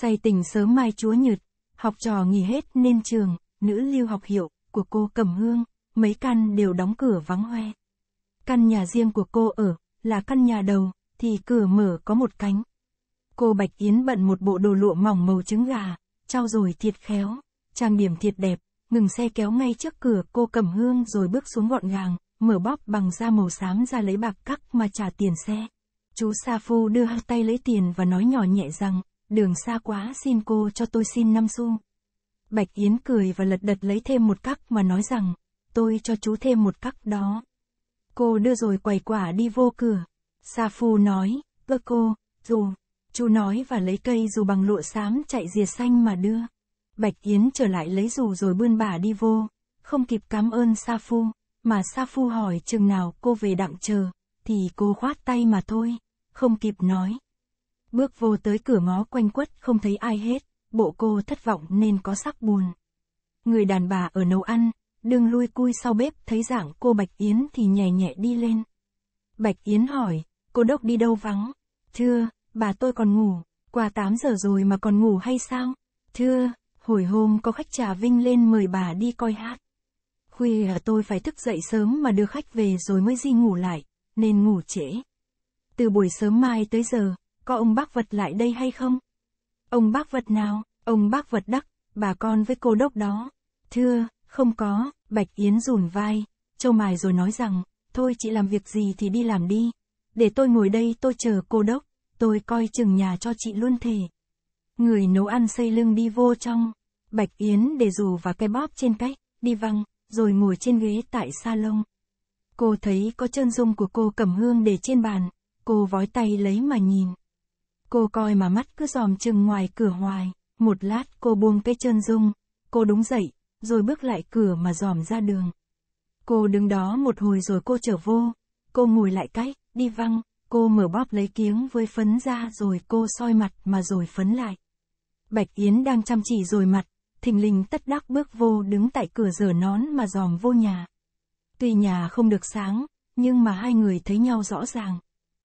say tình sớm mai chúa nhật, học trò nghỉ hết nên trường, nữ lưu học hiệu, của cô Cẩm Hương, mấy căn đều đóng cửa vắng hoe. Căn nhà riêng của cô ở, là căn nhà đầu, thì cửa mở có một cánh. Cô Bạch Yến bận một bộ đồ lụa mỏng màu trứng gà, trao dồi thiệt khéo, trang điểm thiệt đẹp, ngừng xe kéo ngay trước cửa cô Cẩm Hương rồi bước xuống gọn gàng, mở bóp bằng da màu xám ra lấy bạc cắc mà trả tiền xe. Chú Sa Phu đưa tay lấy tiền và nói nhỏ nhẹ rằng, đường xa quá xin cô cho tôi xin năm xu. Bạch Yến cười và lật đật lấy thêm một cắc mà nói rằng, tôi cho chú thêm một cắc đó. Cô đưa rồi quầy quả đi vô cửa. Sa Phu nói, ơ cô, dù, chú nói và lấy cây dù bằng lụa xám chạy rìa xanh mà đưa. Bạch Yến trở lại lấy dù rồi bươn bà đi vô, không kịp cảm ơn Sa Phu, mà Sa Phu hỏi chừng nào cô về đặng chờ, thì cô khoát tay mà thôi, không kịp nói. Bước vô tới cửa ngó quanh quất không thấy ai hết, bộ cô thất vọng nên có sắc buồn. Người đàn bà ở nấu ăn, đương lui cui sau bếp thấy dạng cô Bạch Yến thì nhè nhẹ đi lên. Bạch Yến hỏi, cô đốc đi đâu vắng? Thưa, bà tôi còn ngủ, qua 8 giờ rồi mà còn ngủ hay sao? Thưa, hồi hôm có khách trà vinh lên mời bà đi coi hát. Khuya à, tôi phải thức dậy sớm mà đưa khách về rồi mới di ngủ lại, nên ngủ trễ. Từ buổi sớm mai tới giờ, có ông bác vật lại đây hay không? Ông bác vật nào? Ông bác vật đắc, bà con với cô đốc đó. Thưa, không có, Bạch Yến rùn vai, châu mài rồi nói rằng, thôi chị làm việc gì thì đi làm đi. Để tôi ngồi đây tôi chờ cô đốc, tôi coi chừng nhà cho chị luôn thể. Người nấu ăn xây lưng đi vô trong, Bạch Yến để dù và cái bóp trên cách, đi văng, rồi ngồi trên ghế tại salon. Cô thấy có chân dung của cô cầm hương để trên bàn, cô vói tay lấy mà nhìn. Cô coi mà mắt cứ dòm chừng ngoài cửa hoài, một lát cô buông cái chân rung cô đúng dậy, rồi bước lại cửa mà dòm ra đường. Cô đứng đó một hồi rồi cô trở vô, cô ngồi lại cách, đi văng, cô mở bóp lấy kiếng với phấn ra rồi cô soi mặt mà rồi phấn lại. Bạch Yến đang chăm chỉ rồi mặt, thình lình tất đắc bước vô đứng tại cửa giở nón mà dòm vô nhà. Tuy nhà không được sáng, nhưng mà hai người thấy nhau rõ ràng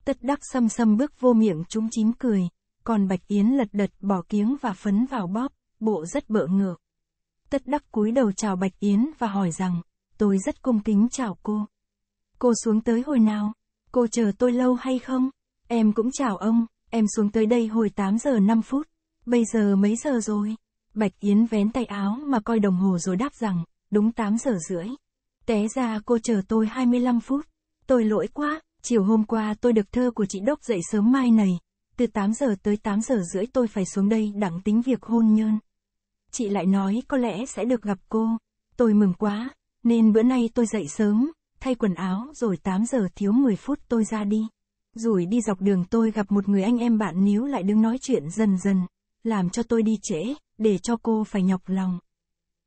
tất đắc xăm xăm bước vô miệng chúng chín cười, còn Bạch Yến lật đật bỏ kiếng và phấn vào bóp, bộ rất bỡ ngược. Tất đắc cúi đầu chào Bạch Yến và hỏi rằng, tôi rất cung kính chào cô. Cô xuống tới hồi nào? Cô chờ tôi lâu hay không? Em cũng chào ông, em xuống tới đây hồi 8 giờ 5 phút. Bây giờ mấy giờ rồi? Bạch Yến vén tay áo mà coi đồng hồ rồi đáp rằng, đúng 8 giờ rưỡi. Té ra cô chờ tôi 25 phút. Tôi lỗi quá, Chiều hôm qua tôi được thơ của chị Đốc dậy sớm mai này. Từ 8 giờ tới 8 giờ rưỡi tôi phải xuống đây đặng tính việc hôn nhân. Chị lại nói có lẽ sẽ được gặp cô. Tôi mừng quá, nên bữa nay tôi dậy sớm, thay quần áo rồi 8 giờ thiếu 10 phút tôi ra đi. Rồi đi dọc đường tôi gặp một người anh em bạn níu lại đứng nói chuyện dần dần, làm cho tôi đi trễ, để cho cô phải nhọc lòng.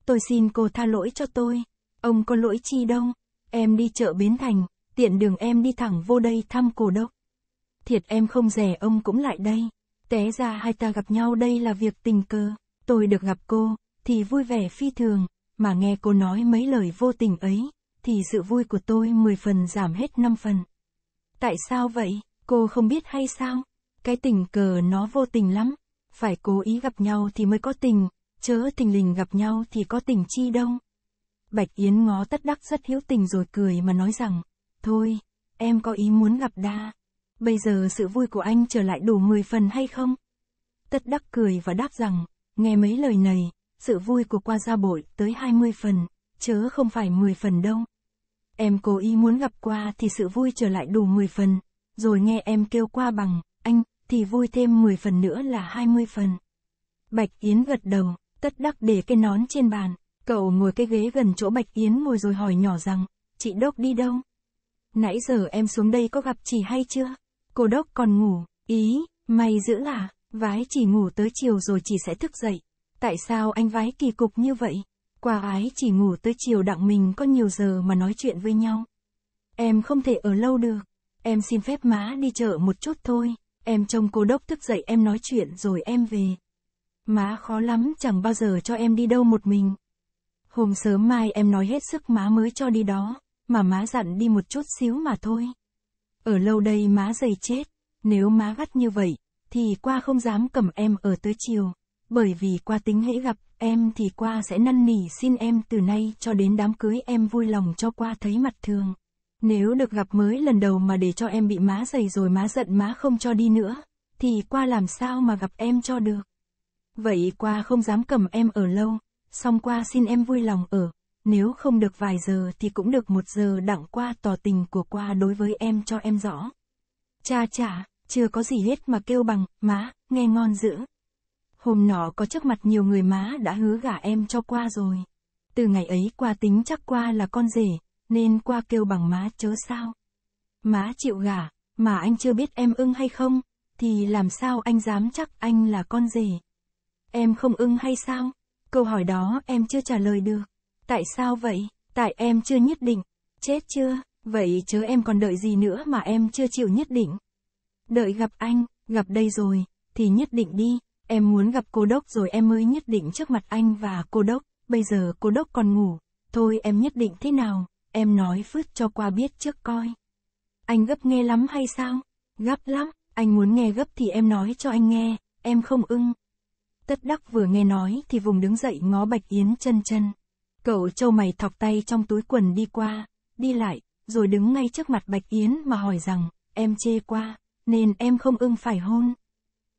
Tôi xin cô tha lỗi cho tôi. Ông có lỗi chi đâu, em đi chợ Bến Thành, tiện đường em đi thẳng vô đây thăm cổ đốc. Thiệt em không rẻ ông cũng lại đây, té ra hai ta gặp nhau đây là việc tình cờ, tôi được gặp cô, thì vui vẻ phi thường, mà nghe cô nói mấy lời vô tình ấy, thì sự vui của tôi 10 phần giảm hết 5 phần. Tại sao vậy, cô không biết hay sao? Cái tình cờ nó vô tình lắm, phải cố ý gặp nhau thì mới có tình, chớ tình lình gặp nhau thì có tình chi đâu. Bạch Yến ngó tất đắc rất hiếu tình rồi cười mà nói rằng, Thôi, em có ý muốn gặp đa. Bây giờ sự vui của anh trở lại đủ 10 phần hay không? Tất đắc cười và đáp rằng, nghe mấy lời này, sự vui của qua gia bội tới 20 phần, chớ không phải 10 phần đâu. Em cố ý muốn gặp qua thì sự vui trở lại đủ 10 phần, rồi nghe em kêu qua bằng, anh, thì vui thêm 10 phần nữa là 20 phần. Bạch Yến gật đầu, tất đắc để cái nón trên bàn, cậu ngồi cái ghế gần chỗ Bạch Yến ngồi rồi hỏi nhỏ rằng, chị Đốc đi đâu? nãy giờ em xuống đây có gặp chỉ hay chưa? Cô đốc còn ngủ, ý, mày giữ là, vái chỉ ngủ tới chiều rồi chỉ sẽ thức dậy. Tại sao anh vái kỳ cục như vậy? Quả ái chỉ ngủ tới chiều đặng mình có nhiều giờ mà nói chuyện với nhau. Em không thể ở lâu được. Em xin phép má đi chợ một chút thôi. Em trông cô đốc thức dậy em nói chuyện rồi em về. Má khó lắm chẳng bao giờ cho em đi đâu một mình. Hôm sớm mai em nói hết sức má mới cho đi đó mà má dặn đi một chút xíu mà thôi. Ở lâu đây má dày chết, nếu má gắt như vậy, thì qua không dám cầm em ở tới chiều, bởi vì qua tính hễ gặp em thì qua sẽ năn nỉ xin em từ nay cho đến đám cưới em vui lòng cho qua thấy mặt thường. Nếu được gặp mới lần đầu mà để cho em bị má dày rồi má giận má không cho đi nữa, thì qua làm sao mà gặp em cho được. Vậy qua không dám cầm em ở lâu, xong qua xin em vui lòng ở. Nếu không được vài giờ thì cũng được một giờ đặng qua tỏ tình của qua đối với em cho em rõ. Cha chả, chưa có gì hết mà kêu bằng, má, nghe ngon dữ. Hôm nọ có trước mặt nhiều người má đã hứa gả em cho qua rồi. Từ ngày ấy qua tính chắc qua là con rể, nên qua kêu bằng má chớ sao. Má chịu gả, mà anh chưa biết em ưng hay không, thì làm sao anh dám chắc anh là con rể. Em không ưng hay sao? Câu hỏi đó em chưa trả lời được. Tại sao vậy? Tại em chưa nhất định. Chết chưa? Vậy chứ em còn đợi gì nữa mà em chưa chịu nhất định? Đợi gặp anh, gặp đây rồi, thì nhất định đi. Em muốn gặp cô đốc rồi em mới nhất định trước mặt anh và cô đốc. Bây giờ cô đốc còn ngủ. Thôi em nhất định thế nào? Em nói phứt cho qua biết trước coi. Anh gấp nghe lắm hay sao? Gấp lắm, anh muốn nghe gấp thì em nói cho anh nghe, em không ưng. Tất đắc vừa nghe nói thì vùng đứng dậy ngó Bạch Yến chân chân. Cậu châu mày thọc tay trong túi quần đi qua, đi lại, rồi đứng ngay trước mặt Bạch Yến mà hỏi rằng, em chê qua, nên em không ưng phải hôn.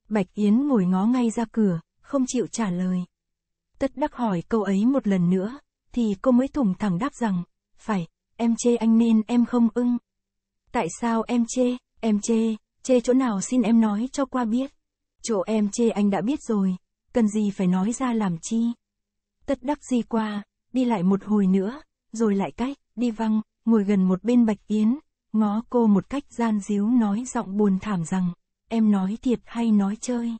Bạch Yến ngồi ngó ngay ra cửa, không chịu trả lời. Tất đắc hỏi câu ấy một lần nữa, thì cô mới thủng thẳng đáp rằng, phải, em chê anh nên em không ưng. Tại sao em chê, em chê, chê chỗ nào xin em nói cho qua biết. Chỗ em chê anh đã biết rồi, cần gì phải nói ra làm chi. Tất đắc di qua, đi lại một hồi nữa, rồi lại cách, đi văng, ngồi gần một bên Bạch Yến, ngó cô một cách gian díu nói giọng buồn thảm rằng, em nói thiệt hay nói chơi?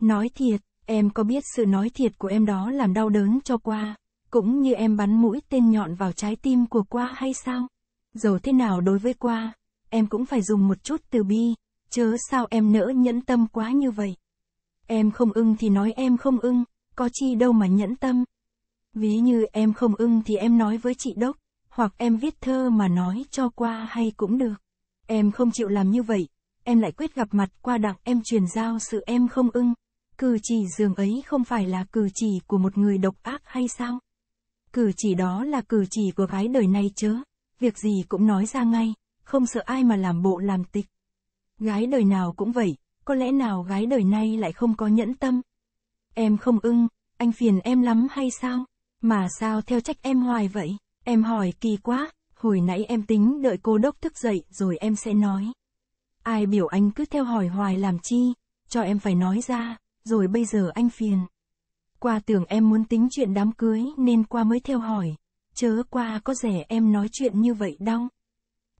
Nói thiệt, em có biết sự nói thiệt của em đó làm đau đớn cho qua, cũng như em bắn mũi tên nhọn vào trái tim của qua hay sao? Dầu thế nào đối với qua, em cũng phải dùng một chút từ bi, chớ sao em nỡ nhẫn tâm quá như vậy. Em không ưng thì nói em không ưng, có chi đâu mà nhẫn tâm. Ví như em không ưng thì em nói với chị Đốc, hoặc em viết thơ mà nói cho qua hay cũng được. Em không chịu làm như vậy, em lại quyết gặp mặt qua đặng em truyền giao sự em không ưng. Cử chỉ giường ấy không phải là cử chỉ của một người độc ác hay sao? Cử chỉ đó là cử chỉ của gái đời này chớ, việc gì cũng nói ra ngay, không sợ ai mà làm bộ làm tịch. Gái đời nào cũng vậy, có lẽ nào gái đời nay lại không có nhẫn tâm? Em không ưng, anh phiền em lắm hay sao? Mà sao theo trách em hoài vậy? Em hỏi kỳ quá, hồi nãy em tính đợi cô đốc thức dậy rồi em sẽ nói. Ai biểu anh cứ theo hỏi hoài làm chi, cho em phải nói ra, rồi bây giờ anh phiền. Qua tưởng em muốn tính chuyện đám cưới nên qua mới theo hỏi, chớ qua có rẻ em nói chuyện như vậy đâu?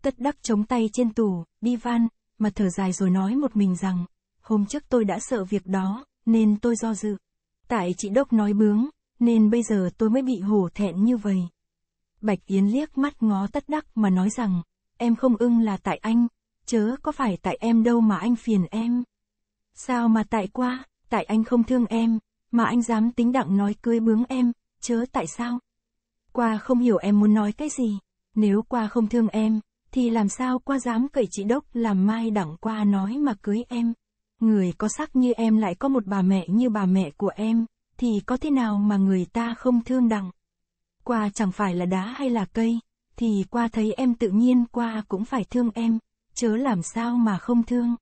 Tất đắc chống tay trên tủ, đi van, mà thở dài rồi nói một mình rằng, hôm trước tôi đã sợ việc đó, nên tôi do dự. Tại chị Đốc nói bướng, nên bây giờ tôi mới bị hổ thẹn như vậy. Bạch Yến liếc mắt ngó tất đắc mà nói rằng, em không ưng là tại anh, chớ có phải tại em đâu mà anh phiền em. Sao mà tại qua, tại anh không thương em, mà anh dám tính đặng nói cưới bướng em, chớ tại sao? Qua không hiểu em muốn nói cái gì, nếu qua không thương em, thì làm sao qua dám cậy chị đốc làm mai đặng qua nói mà cưới em. Người có sắc như em lại có một bà mẹ như bà mẹ của em thì có thế nào mà người ta không thương đặng. Qua chẳng phải là đá hay là cây, thì qua thấy em tự nhiên qua cũng phải thương em, chớ làm sao mà không thương.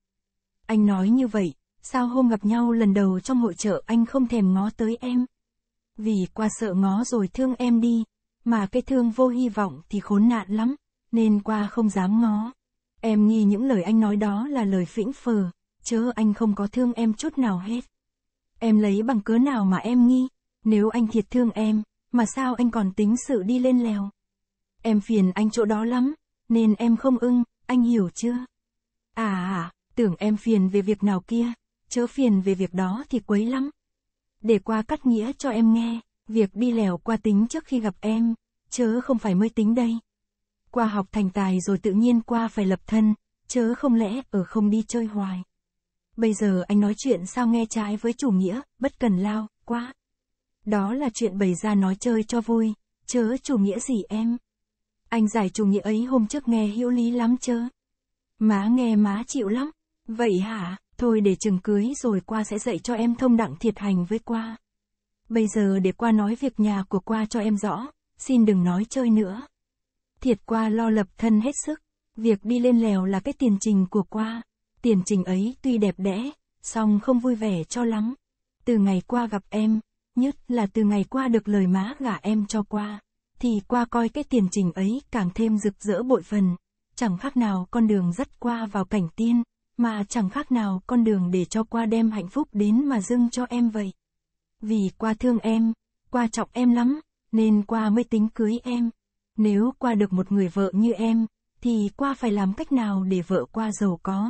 Anh nói như vậy, sao hôm gặp nhau lần đầu trong hội chợ anh không thèm ngó tới em? Vì qua sợ ngó rồi thương em đi, mà cái thương vô hy vọng thì khốn nạn lắm, nên qua không dám ngó. Em nghi những lời anh nói đó là lời phĩnh phờ, chớ anh không có thương em chút nào hết. Em lấy bằng cớ nào mà em nghi? Nếu anh thiệt thương em, mà sao anh còn tính sự đi lên lèo? Em phiền anh chỗ đó lắm, nên em không ưng, anh hiểu chưa? À, à, tưởng em phiền về việc nào kia, chớ phiền về việc đó thì quấy lắm. Để qua cắt nghĩa cho em nghe, việc đi lèo qua tính trước khi gặp em, chớ không phải mới tính đây. Qua học thành tài rồi tự nhiên qua phải lập thân, chớ không lẽ ở không đi chơi hoài. Bây giờ anh nói chuyện sao nghe trái với chủ nghĩa, bất cần lao, quá. Đó là chuyện bày ra nói chơi cho vui, chớ chủ nghĩa gì em. Anh giải chủ nghĩa ấy hôm trước nghe hữu lý lắm chớ. Má nghe má chịu lắm. Vậy hả, thôi để chừng cưới rồi qua sẽ dạy cho em thông đặng thiệt hành với qua. Bây giờ để qua nói việc nhà của qua cho em rõ, xin đừng nói chơi nữa. Thiệt qua lo lập thân hết sức, việc đi lên lèo là cái tiền trình của qua. Tiền trình ấy tuy đẹp đẽ, song không vui vẻ cho lắm. Từ ngày qua gặp em, nhất là từ ngày qua được lời má gả em cho qua, thì qua coi cái tiền trình ấy càng thêm rực rỡ bội phần. Chẳng khác nào con đường dắt qua vào cảnh tiên, mà chẳng khác nào con đường để cho qua đem hạnh phúc đến mà dưng cho em vậy. Vì qua thương em, qua trọng em lắm, nên qua mới tính cưới em. Nếu qua được một người vợ như em, thì qua phải làm cách nào để vợ qua giàu có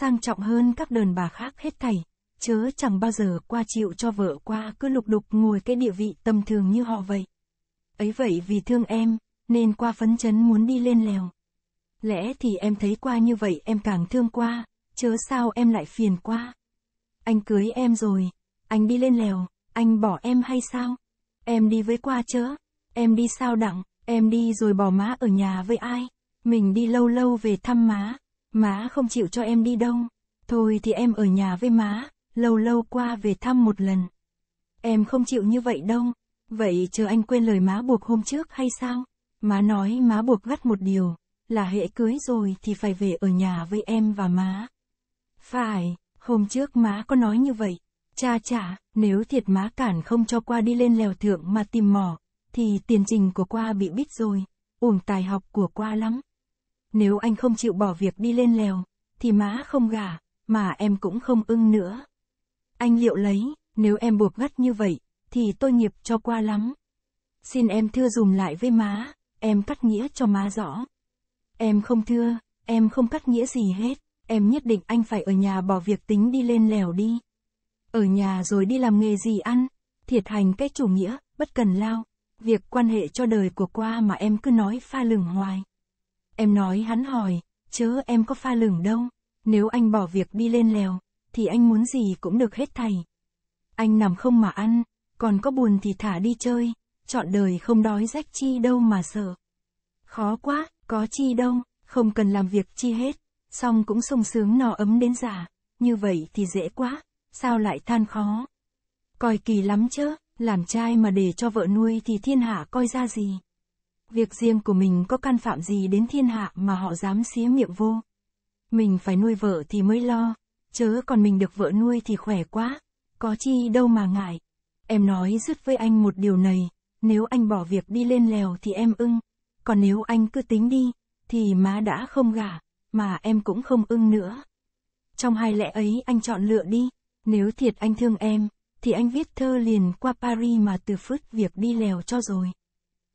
sang trọng hơn các đàn bà khác hết thảy, chớ chẳng bao giờ qua chịu cho vợ qua cứ lục đục ngồi cái địa vị tầm thường như họ vậy. Ấy vậy vì thương em, nên qua phấn chấn muốn đi lên lèo. Lẽ thì em thấy qua như vậy em càng thương qua, chớ sao em lại phiền qua. Anh cưới em rồi, anh đi lên lèo, anh bỏ em hay sao? Em đi với qua chớ, em đi sao đặng, em đi rồi bỏ má ở nhà với ai? Mình đi lâu lâu về thăm má. Má không chịu cho em đi đâu. Thôi thì em ở nhà với má, lâu lâu qua về thăm một lần. Em không chịu như vậy đâu. Vậy chờ anh quên lời má buộc hôm trước hay sao? Má nói má buộc gắt một điều, là hệ cưới rồi thì phải về ở nhà với em và má. Phải, hôm trước má có nói như vậy. Cha chả, nếu thiệt má cản không cho qua đi lên lèo thượng mà tìm mỏ, thì tiền trình của qua bị bít rồi, uổng tài học của qua lắm. Nếu anh không chịu bỏ việc đi lên lèo, thì má không gả, mà em cũng không ưng nữa. Anh liệu lấy, nếu em buộc gắt như vậy, thì tôi nghiệp cho qua lắm. Xin em thưa dùm lại với má, em cắt nghĩa cho má rõ. Em không thưa, em không cắt nghĩa gì hết, em nhất định anh phải ở nhà bỏ việc tính đi lên lèo đi. Ở nhà rồi đi làm nghề gì ăn, thiệt hành cái chủ nghĩa, bất cần lao, việc quan hệ cho đời của qua mà em cứ nói pha lửng hoài. Em nói hắn hỏi, chớ em có pha lửng đâu, nếu anh bỏ việc đi lên lèo, thì anh muốn gì cũng được hết thầy. Anh nằm không mà ăn, còn có buồn thì thả đi chơi, chọn đời không đói rách chi đâu mà sợ. Khó quá, có chi đâu, không cần làm việc chi hết, xong cũng sung sướng no ấm đến già. như vậy thì dễ quá, sao lại than khó. Coi kỳ lắm chứ, làm trai mà để cho vợ nuôi thì thiên hạ coi ra gì. Việc riêng của mình có can phạm gì đến thiên hạ mà họ dám xía miệng vô. Mình phải nuôi vợ thì mới lo, chớ còn mình được vợ nuôi thì khỏe quá, có chi đâu mà ngại. Em nói dứt với anh một điều này, nếu anh bỏ việc đi lên lèo thì em ưng, còn nếu anh cứ tính đi, thì má đã không gả, mà em cũng không ưng nữa. Trong hai lẽ ấy anh chọn lựa đi, nếu thiệt anh thương em, thì anh viết thơ liền qua Paris mà từ phứt việc đi lèo cho rồi.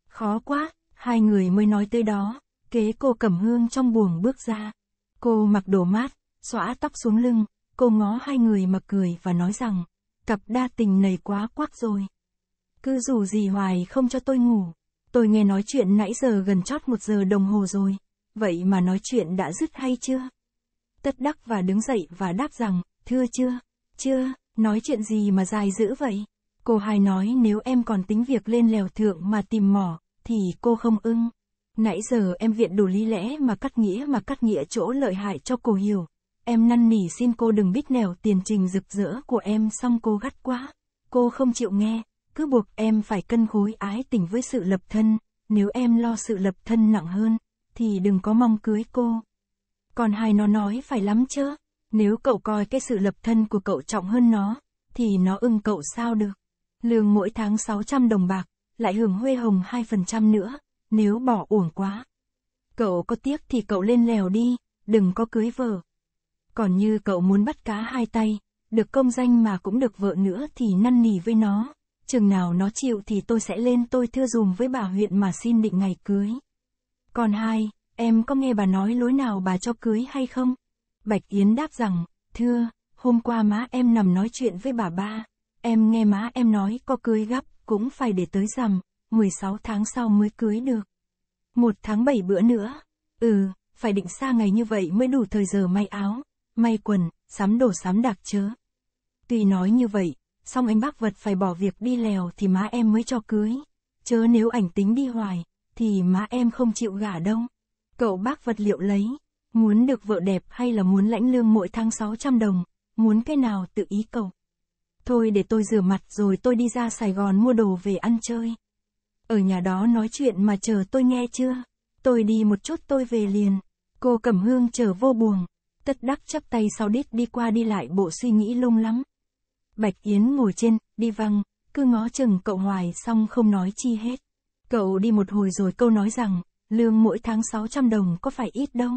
Khó quá, Hai người mới nói tới đó, kế cô cầm hương trong buồng bước ra. Cô mặc đồ mát, xõa tóc xuống lưng, cô ngó hai người mà cười và nói rằng, cặp đa tình này quá quắc rồi. Cứ dù gì hoài không cho tôi ngủ, tôi nghe nói chuyện nãy giờ gần chót một giờ đồng hồ rồi, vậy mà nói chuyện đã dứt hay chưa? Tất đắc và đứng dậy và đáp rằng, thưa chưa, chưa, nói chuyện gì mà dài dữ vậy? Cô hai nói nếu em còn tính việc lên lèo thượng mà tìm mỏ, thì cô không ưng. Nãy giờ em viện đủ lý lẽ mà cắt nghĩa mà cắt nghĩa chỗ lợi hại cho cô hiểu. Em năn nỉ xin cô đừng biết nẻo tiền trình rực rỡ của em xong cô gắt quá. Cô không chịu nghe, cứ buộc em phải cân khối ái tình với sự lập thân. Nếu em lo sự lập thân nặng hơn, thì đừng có mong cưới cô. Còn hai nó nói phải lắm chứ. Nếu cậu coi cái sự lập thân của cậu trọng hơn nó, thì nó ưng cậu sao được. Lương mỗi tháng 600 đồng bạc, lại hưởng huê hồng 2% nữa, nếu bỏ uổng quá. Cậu có tiếc thì cậu lên lèo đi, đừng có cưới vợ. Còn như cậu muốn bắt cá hai tay, được công danh mà cũng được vợ nữa thì năn nỉ với nó. Chừng nào nó chịu thì tôi sẽ lên tôi thưa dùm với bà huyện mà xin định ngày cưới. Còn hai, em có nghe bà nói lối nào bà cho cưới hay không? Bạch Yến đáp rằng, thưa, hôm qua má em nằm nói chuyện với bà ba. Em nghe má em nói có cưới gấp cũng phải để tới rằm, 16 tháng sau mới cưới được. Một tháng bảy bữa nữa. Ừ, phải định xa ngày như vậy mới đủ thời giờ may áo, may quần, sắm đồ sắm đạc chớ. Tuy nói như vậy, song anh bác vật phải bỏ việc đi lèo thì má em mới cho cưới. Chớ nếu ảnh tính đi hoài, thì má em không chịu gả đông. Cậu bác vật liệu lấy, muốn được vợ đẹp hay là muốn lãnh lương mỗi tháng 600 đồng, muốn cái nào tự ý cậu. Thôi để tôi rửa mặt rồi tôi đi ra Sài Gòn mua đồ về ăn chơi. Ở nhà đó nói chuyện mà chờ tôi nghe chưa? Tôi đi một chút tôi về liền. Cô Cẩm Hương chờ vô buồn. Tất đắc chắp tay sau đít đi qua đi lại bộ suy nghĩ lung lắm. Bạch Yến ngồi trên, đi văng, cứ ngó chừng cậu hoài xong không nói chi hết. Cậu đi một hồi rồi câu nói rằng, lương mỗi tháng 600 đồng có phải ít đâu.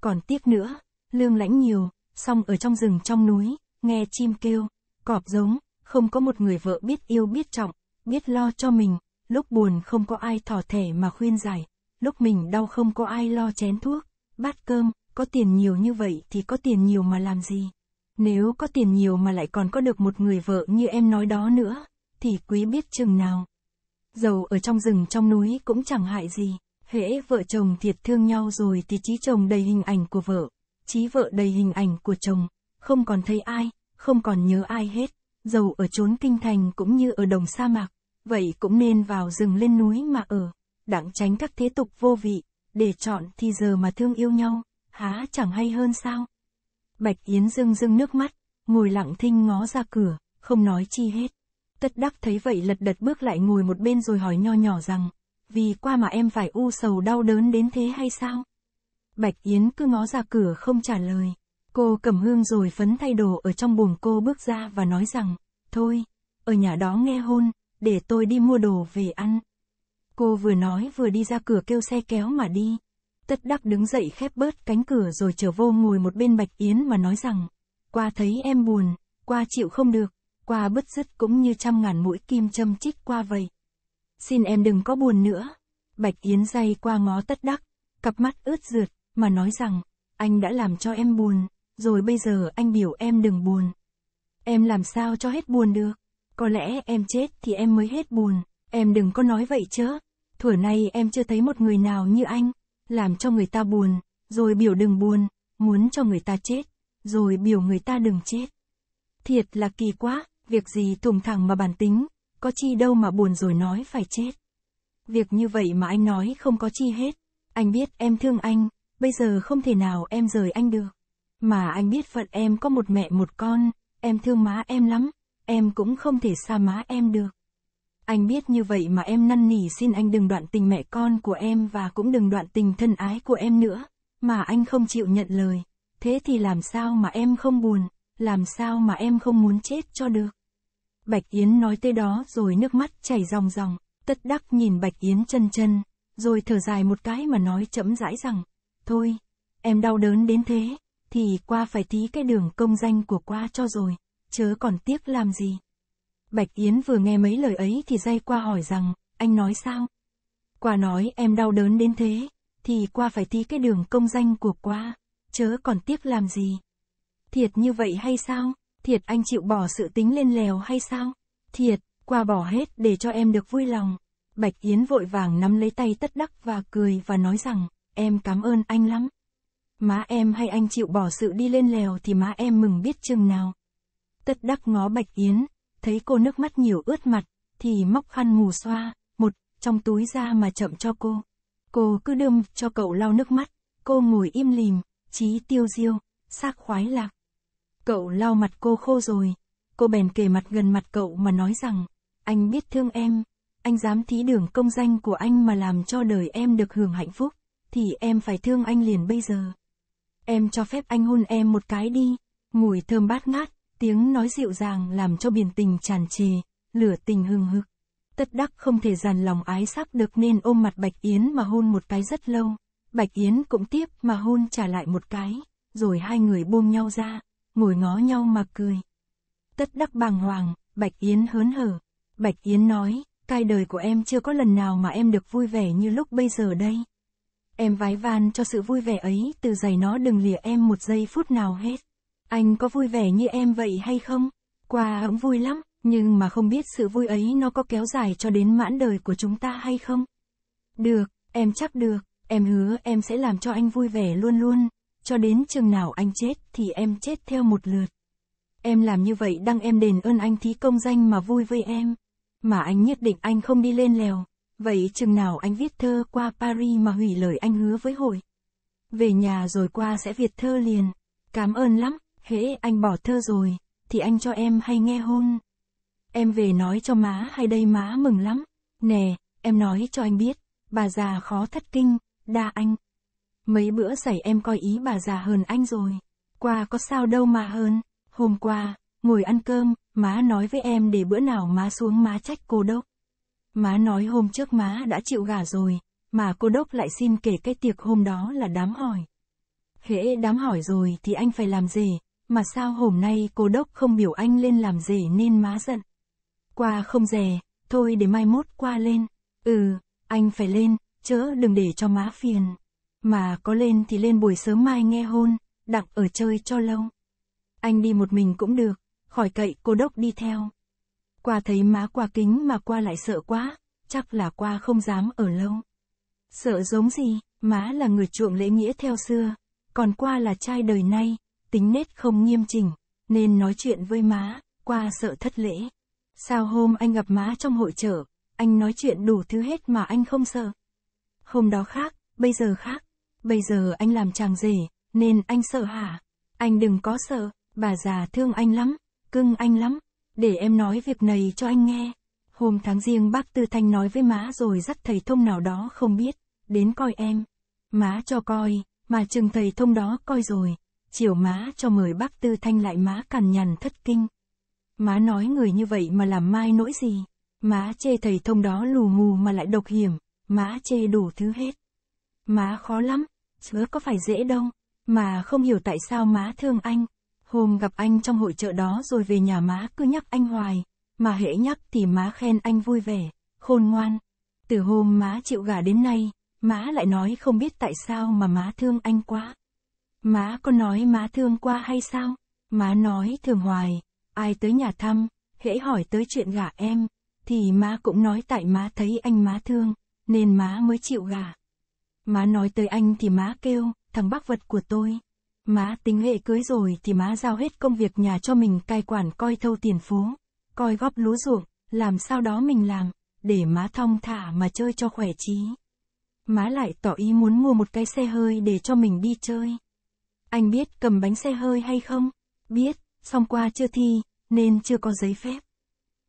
Còn tiếc nữa, lương lãnh nhiều, xong ở trong rừng trong núi, nghe chim kêu, cọp giống, không có một người vợ biết yêu biết trọng, biết lo cho mình, lúc buồn không có ai thỏ thẻ mà khuyên giải, lúc mình đau không có ai lo chén thuốc, bát cơm, có tiền nhiều như vậy thì có tiền nhiều mà làm gì. Nếu có tiền nhiều mà lại còn có được một người vợ như em nói đó nữa, thì quý biết chừng nào. Giàu ở trong rừng trong núi cũng chẳng hại gì, hễ vợ chồng thiệt thương nhau rồi thì trí chồng đầy hình ảnh của vợ, trí vợ đầy hình ảnh của chồng, không còn thấy ai, không còn nhớ ai hết, dầu ở chốn kinh thành cũng như ở đồng sa mạc, vậy cũng nên vào rừng lên núi mà ở, đặng tránh các thế tục vô vị, để chọn thì giờ mà thương yêu nhau, há chẳng hay hơn sao. Bạch Yến dưng dưng nước mắt, ngồi lặng thinh ngó ra cửa, không nói chi hết. Tất đắc thấy vậy lật đật bước lại ngồi một bên rồi hỏi nho nhỏ rằng, vì qua mà em phải u sầu đau đớn đến thế hay sao? Bạch Yến cứ ngó ra cửa không trả lời. Cô cầm hương rồi phấn thay đồ ở trong buồng cô bước ra và nói rằng, thôi, ở nhà đó nghe hôn, để tôi đi mua đồ về ăn. Cô vừa nói vừa đi ra cửa kêu xe kéo mà đi. Tất đắc đứng dậy khép bớt cánh cửa rồi trở vô ngồi một bên Bạch Yến mà nói rằng, qua thấy em buồn, qua chịu không được, qua bứt rứt cũng như trăm ngàn mũi kim châm chích qua vậy. Xin em đừng có buồn nữa. Bạch Yến dây qua ngó tất đắc, cặp mắt ướt rượt, mà nói rằng, anh đã làm cho em buồn, rồi bây giờ anh biểu em đừng buồn. Em làm sao cho hết buồn được? Có lẽ em chết thì em mới hết buồn. Em đừng có nói vậy chứ Thủa nay em chưa thấy một người nào như anh. Làm cho người ta buồn, rồi biểu đừng buồn. Muốn cho người ta chết, rồi biểu người ta đừng chết. Thiệt là kỳ quá, việc gì thùng thẳng mà bản tính. Có chi đâu mà buồn rồi nói phải chết. Việc như vậy mà anh nói không có chi hết. Anh biết em thương anh, bây giờ không thể nào em rời anh được. Mà anh biết phận em có một mẹ một con, em thương má em lắm, em cũng không thể xa má em được. Anh biết như vậy mà em năn nỉ xin anh đừng đoạn tình mẹ con của em và cũng đừng đoạn tình thân ái của em nữa, mà anh không chịu nhận lời. Thế thì làm sao mà em không buồn, làm sao mà em không muốn chết cho được. Bạch Yến nói tới đó rồi nước mắt chảy ròng ròng, tất đắc nhìn Bạch Yến chân chân, rồi thở dài một cái mà nói chậm rãi rằng, thôi, em đau đớn đến thế, thì qua phải tí cái đường công danh của qua cho rồi, chớ còn tiếc làm gì. Bạch Yến vừa nghe mấy lời ấy thì dây qua hỏi rằng, anh nói sao? Qua nói em đau đớn đến thế, thì qua phải tí cái đường công danh của qua, chớ còn tiếc làm gì. Thiệt như vậy hay sao? Thiệt anh chịu bỏ sự tính lên lèo hay sao? Thiệt, qua bỏ hết để cho em được vui lòng. Bạch Yến vội vàng nắm lấy tay tất đắc và cười và nói rằng, em cảm ơn anh lắm. Má em hay anh chịu bỏ sự đi lên lèo thì má em mừng biết chừng nào. Tất đắc ngó Bạch Yến, thấy cô nước mắt nhiều ướt mặt, thì móc khăn mù xoa, một, trong túi ra mà chậm cho cô. Cô cứ đơm cho cậu lau nước mắt, cô ngồi im lìm, trí tiêu diêu, xác khoái lạc. Cậu lau mặt cô khô rồi, cô bèn kề mặt gần mặt cậu mà nói rằng, anh biết thương em, anh dám thí đường công danh của anh mà làm cho đời em được hưởng hạnh phúc, thì em phải thương anh liền bây giờ. Em cho phép anh hôn em một cái đi. Mùi thơm bát ngát, tiếng nói dịu dàng làm cho biển tình tràn trề, lửa tình hừng hực. Tất đắc không thể dàn lòng ái sắc được nên ôm mặt Bạch Yến mà hôn một cái rất lâu. Bạch Yến cũng tiếp mà hôn trả lại một cái, rồi hai người buông nhau ra, ngồi ngó nhau mà cười. Tất đắc bàng hoàng, Bạch Yến hớn hở. Bạch Yến nói, cai đời của em chưa có lần nào mà em được vui vẻ như lúc bây giờ đây. Em vái van cho sự vui vẻ ấy từ giày nó đừng lìa em một giây phút nào hết. Anh có vui vẻ như em vậy hay không? Qua ống vui lắm, nhưng mà không biết sự vui ấy nó có kéo dài cho đến mãn đời của chúng ta hay không? Được, em chắc được, em hứa em sẽ làm cho anh vui vẻ luôn luôn, cho đến chừng nào anh chết thì em chết theo một lượt. Em làm như vậy đăng em đền ơn anh thí công danh mà vui với em. Mà anh nhất định anh không đi lên lèo, Vậy chừng nào anh viết thơ qua Paris mà hủy lời anh hứa với hội Về nhà rồi qua sẽ viết thơ liền. Cảm ơn lắm, hễ anh bỏ thơ rồi, thì anh cho em hay nghe hôn. Em về nói cho má hay đây má mừng lắm. Nè, em nói cho anh biết, bà già khó thất kinh, đa anh. Mấy bữa xảy em coi ý bà già hơn anh rồi. Qua có sao đâu mà hơn. Hôm qua, ngồi ăn cơm, má nói với em để bữa nào má xuống má trách cô đốc Má nói hôm trước má đã chịu gả rồi, mà cô đốc lại xin kể cái tiệc hôm đó là đám hỏi. Hễ đám hỏi rồi thì anh phải làm gì, mà sao hôm nay cô đốc không biểu anh lên làm gì nên má giận. Qua không rè, thôi để mai mốt qua lên. Ừ, anh phải lên, chớ đừng để cho má phiền. Mà có lên thì lên buổi sớm mai nghe hôn, đặng ở chơi cho lâu. Anh đi một mình cũng được, khỏi cậy cô đốc đi theo. Qua thấy má qua kính mà qua lại sợ quá, chắc là qua không dám ở lâu. Sợ giống gì, má là người chuộng lễ nghĩa theo xưa, còn qua là trai đời nay, tính nết không nghiêm chỉnh, nên nói chuyện với má, qua sợ thất lễ. Sao hôm anh gặp má trong hội chợ, anh nói chuyện đủ thứ hết mà anh không sợ. Hôm đó khác, bây giờ khác, bây giờ anh làm chàng rể, nên anh sợ hả? Anh đừng có sợ, bà già thương anh lắm, cưng anh lắm, để em nói việc này cho anh nghe. Hôm tháng riêng bác Tư Thanh nói với má rồi dắt thầy thông nào đó không biết, đến coi em. Má cho coi, mà chừng thầy thông đó coi rồi, chiều má cho mời bác Tư Thanh lại má cằn nhằn thất kinh. Má nói người như vậy mà làm mai nỗi gì, má chê thầy thông đó lù mù mà lại độc hiểm, má chê đủ thứ hết. Má khó lắm, chứa có phải dễ đâu, mà không hiểu tại sao má thương anh, Hôm gặp anh trong hội chợ đó rồi về nhà má cứ nhắc anh hoài, mà hễ nhắc thì má khen anh vui vẻ, khôn ngoan. Từ hôm má chịu gả đến nay, má lại nói không biết tại sao mà má thương anh quá. Má có nói má thương qua hay sao? Má nói thường hoài, ai tới nhà thăm, hễ hỏi tới chuyện gả em, thì má cũng nói tại má thấy anh má thương, nên má mới chịu gả. Má nói tới anh thì má kêu, thằng bác vật của tôi. Má tính hệ cưới rồi thì má giao hết công việc nhà cho mình cai quản coi thâu tiền phú, coi góp lúa ruộng, làm sao đó mình làm, để má thong thả mà chơi cho khỏe trí. Má lại tỏ ý muốn mua một cái xe hơi để cho mình đi chơi. Anh biết cầm bánh xe hơi hay không? Biết, xong qua chưa thi, nên chưa có giấy phép.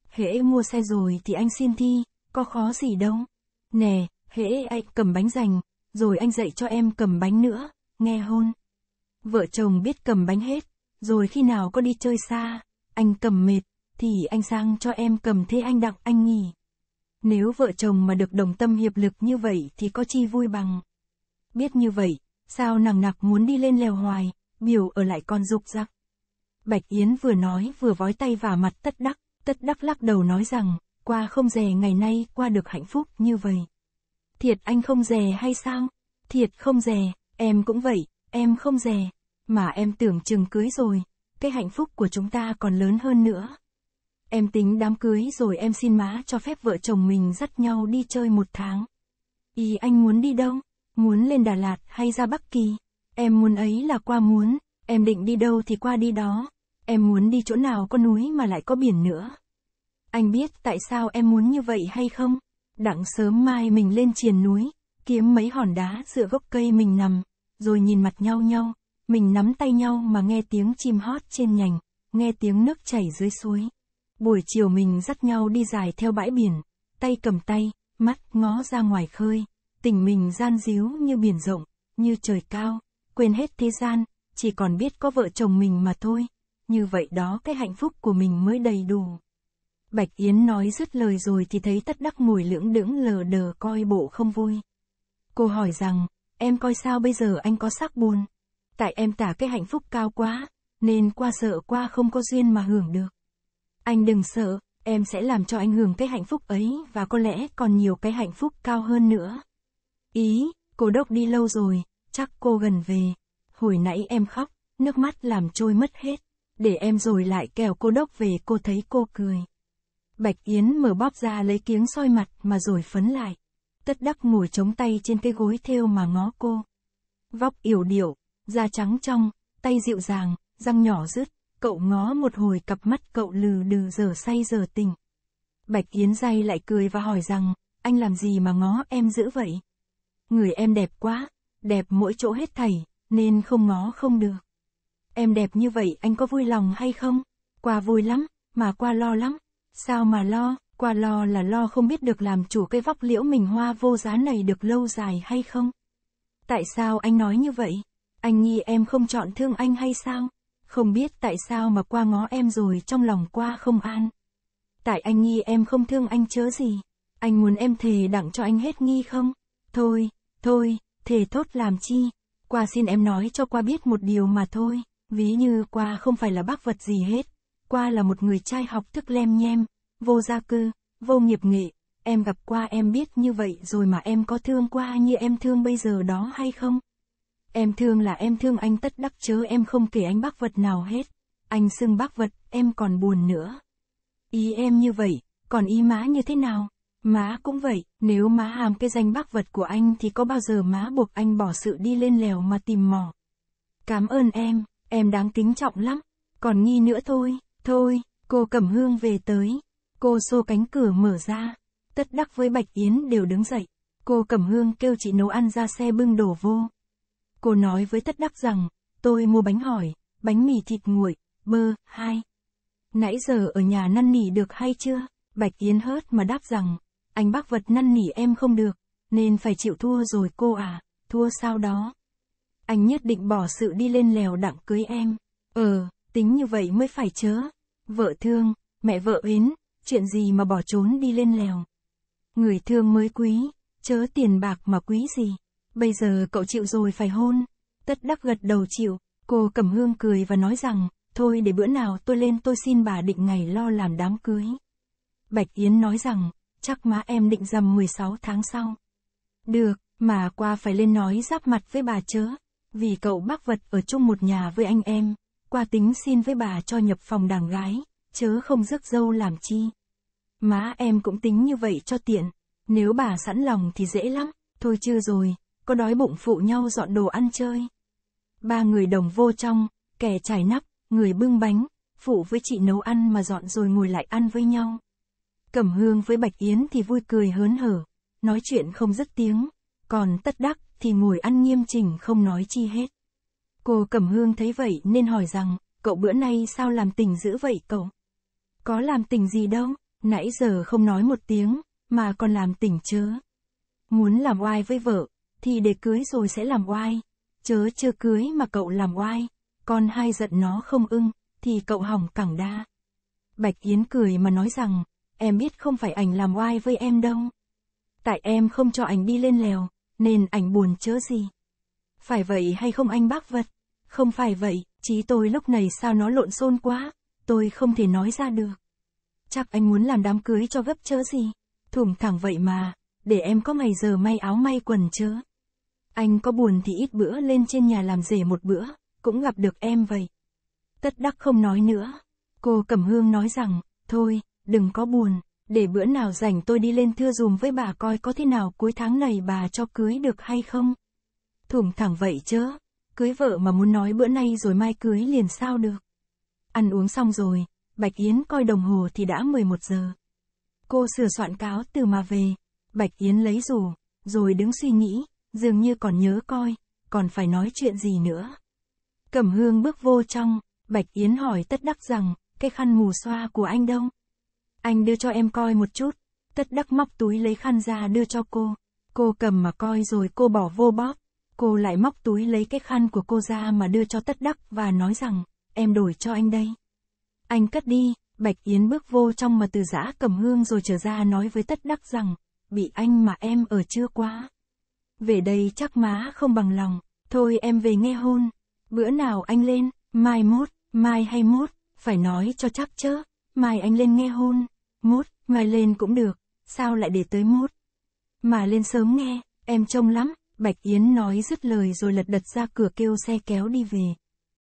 Hễ mua xe rồi thì anh xin thi, có khó gì đâu. Nè, hễ anh cầm bánh rành, rồi anh dạy cho em cầm bánh nữa, nghe hôn. Vợ chồng biết cầm bánh hết, rồi khi nào có đi chơi xa, anh cầm mệt, thì anh sang cho em cầm thế anh đặng anh nghỉ. Nếu vợ chồng mà được đồng tâm hiệp lực như vậy thì có chi vui bằng. Biết như vậy, sao nàng nặc muốn đi lên lèo hoài, biểu ở lại con dục giặc. Bạch Yến vừa nói vừa vói tay vào mặt tất đắc, tất đắc lắc đầu nói rằng, qua không dè ngày nay qua được hạnh phúc như vậy. Thiệt anh không dè hay sao? Thiệt không dè, em cũng vậy, Em không rẻ, mà em tưởng chừng cưới rồi, cái hạnh phúc của chúng ta còn lớn hơn nữa. Em tính đám cưới rồi em xin má cho phép vợ chồng mình dắt nhau đi chơi một tháng. Ý anh muốn đi đâu? Muốn lên Đà Lạt hay ra Bắc Kỳ? Em muốn ấy là qua muốn, em định đi đâu thì qua đi đó. Em muốn đi chỗ nào có núi mà lại có biển nữa. Anh biết tại sao em muốn như vậy hay không? Đặng sớm mai mình lên triền núi, kiếm mấy hòn đá dựa gốc cây mình nằm rồi nhìn mặt nhau nhau, mình nắm tay nhau mà nghe tiếng chim hót trên nhành, nghe tiếng nước chảy dưới suối. Buổi chiều mình dắt nhau đi dài theo bãi biển, tay cầm tay, mắt ngó ra ngoài khơi, tình mình gian díu như biển rộng, như trời cao, quên hết thế gian, chỉ còn biết có vợ chồng mình mà thôi, như vậy đó cái hạnh phúc của mình mới đầy đủ. Bạch Yến nói dứt lời rồi thì thấy tất đắc mùi lưỡng đững lờ đờ coi bộ không vui. Cô hỏi rằng, em coi sao bây giờ anh có sắc buồn. Tại em tả cái hạnh phúc cao quá, nên qua sợ qua không có duyên mà hưởng được. Anh đừng sợ, em sẽ làm cho anh hưởng cái hạnh phúc ấy và có lẽ còn nhiều cái hạnh phúc cao hơn nữa. Ý, cô đốc đi lâu rồi, chắc cô gần về. Hồi nãy em khóc, nước mắt làm trôi mất hết. Để em rồi lại kèo cô đốc về cô thấy cô cười. Bạch Yến mở bóp ra lấy kiếng soi mặt mà rồi phấn lại tất đắc ngồi chống tay trên cái gối thêu mà ngó cô. Vóc yểu điệu, da trắng trong, tay dịu dàng, răng nhỏ rứt, cậu ngó một hồi cặp mắt cậu lừ đừ giờ say giờ tình. Bạch Yến Dây lại cười và hỏi rằng, anh làm gì mà ngó em dữ vậy? Người em đẹp quá, đẹp mỗi chỗ hết thảy, nên không ngó không được. Em đẹp như vậy anh có vui lòng hay không? Qua vui lắm, mà qua lo lắm. Sao mà lo, qua lo là lo không biết được làm chủ cây vóc liễu mình hoa vô giá này được lâu dài hay không. Tại sao anh nói như vậy? Anh nghi em không chọn thương anh hay sao? Không biết tại sao mà qua ngó em rồi trong lòng qua không an. Tại anh nghi em không thương anh chớ gì. Anh muốn em thề đặng cho anh hết nghi không? Thôi, thôi, thề tốt làm chi. Qua xin em nói cho qua biết một điều mà thôi. Ví như qua không phải là bác vật gì hết. Qua là một người trai học thức lem nhem, vô gia cư, vô nghiệp nghệ, em gặp qua em biết như vậy rồi mà em có thương qua như em thương bây giờ đó hay không? Em thương là em thương anh tất đắc chớ em không kể anh bác vật nào hết. Anh xưng bác vật, em còn buồn nữa. Ý em như vậy, còn ý má như thế nào? Má cũng vậy, nếu má hàm cái danh bác vật của anh thì có bao giờ má buộc anh bỏ sự đi lên lèo mà tìm mỏ. Cảm ơn em, em đáng kính trọng lắm. Còn nghi nữa thôi, thôi, cô Cẩm Hương về tới. Cô xô cánh cửa mở ra. Tất đắc với Bạch Yến đều đứng dậy. Cô cầm hương kêu chị nấu ăn ra xe bưng đổ vô. Cô nói với tất đắc rằng, tôi mua bánh hỏi, bánh mì thịt nguội, bơ, hai. Nãy giờ ở nhà năn nỉ được hay chưa? Bạch Yến hớt mà đáp rằng, anh bác vật năn nỉ em không được, nên phải chịu thua rồi cô à, thua sao đó. Anh nhất định bỏ sự đi lên lèo đặng cưới em. Ờ, tính như vậy mới phải chớ. Vợ thương, mẹ vợ yến chuyện gì mà bỏ trốn đi lên lèo. Người thương mới quý, chớ tiền bạc mà quý gì. Bây giờ cậu chịu rồi phải hôn. Tất đắc gật đầu chịu, cô Cẩm Hương cười và nói rằng, thôi để bữa nào tôi lên tôi xin bà định ngày lo làm đám cưới. Bạch Yến nói rằng, chắc má em định dầm 16 tháng sau. Được, mà qua phải lên nói giáp mặt với bà chớ, vì cậu bác vật ở chung một nhà với anh em, qua tính xin với bà cho nhập phòng đảng gái, chớ không rước dâu làm chi. Má em cũng tính như vậy cho tiện, nếu bà sẵn lòng thì dễ lắm, thôi chưa rồi, có đói bụng phụ nhau dọn đồ ăn chơi. Ba người đồng vô trong, kẻ trải nắp, người bưng bánh, phụ với chị nấu ăn mà dọn rồi ngồi lại ăn với nhau. Cẩm hương với Bạch Yến thì vui cười hớn hở, nói chuyện không dứt tiếng, còn tất đắc thì ngồi ăn nghiêm chỉnh không nói chi hết. Cô Cẩm Hương thấy vậy nên hỏi rằng, cậu bữa nay sao làm tình dữ vậy cậu? Có làm tỉnh gì đâu, nãy giờ không nói một tiếng, mà còn làm tỉnh chớ. Muốn làm oai với vợ, thì để cưới rồi sẽ làm oai. Chớ chưa cưới mà cậu làm oai, con hai giận nó không ưng, thì cậu hỏng cẳng đa. Bạch Yến cười mà nói rằng, em biết không phải ảnh làm oai với em đâu. Tại em không cho ảnh đi lên lèo, nên ảnh buồn chớ gì. Phải vậy hay không anh bác vật? Không phải vậy, chí tôi lúc này sao nó lộn xôn quá tôi không thể nói ra được. Chắc anh muốn làm đám cưới cho gấp chớ gì, thủng thẳng vậy mà, để em có ngày giờ may áo may quần chớ. Anh có buồn thì ít bữa lên trên nhà làm rể một bữa, cũng gặp được em vậy. Tất đắc không nói nữa, cô Cẩm Hương nói rằng, thôi, đừng có buồn, để bữa nào rảnh tôi đi lên thưa dùm với bà coi có thế nào cuối tháng này bà cho cưới được hay không. thủng thẳng vậy chớ, cưới vợ mà muốn nói bữa nay rồi mai cưới liền sao được. Ăn uống xong rồi, Bạch Yến coi đồng hồ thì đã 11 giờ. Cô sửa soạn cáo từ mà về. Bạch Yến lấy rủ, rồi đứng suy nghĩ, dường như còn nhớ coi, còn phải nói chuyện gì nữa. Cẩm hương bước vô trong, Bạch Yến hỏi Tất Đắc rằng, cái khăn mù xoa của anh đâu? Anh đưa cho em coi một chút. Tất Đắc móc túi lấy khăn ra đưa cho cô. Cô cầm mà coi rồi cô bỏ vô bóp. Cô lại móc túi lấy cái khăn của cô ra mà đưa cho Tất Đắc và nói rằng, em đổi cho anh đây. Anh cất đi, Bạch Yến bước vô trong mà từ giã cầm hương rồi trở ra nói với tất đắc rằng, bị anh mà em ở chưa quá. Về đây chắc má không bằng lòng, thôi em về nghe hôn, bữa nào anh lên, mai mốt, mai hay mốt, phải nói cho chắc chớ, mai anh lên nghe hôn, mốt, mai lên cũng được, sao lại để tới mốt. Mà lên sớm nghe, em trông lắm, Bạch Yến nói dứt lời rồi lật đật ra cửa kêu xe kéo đi về.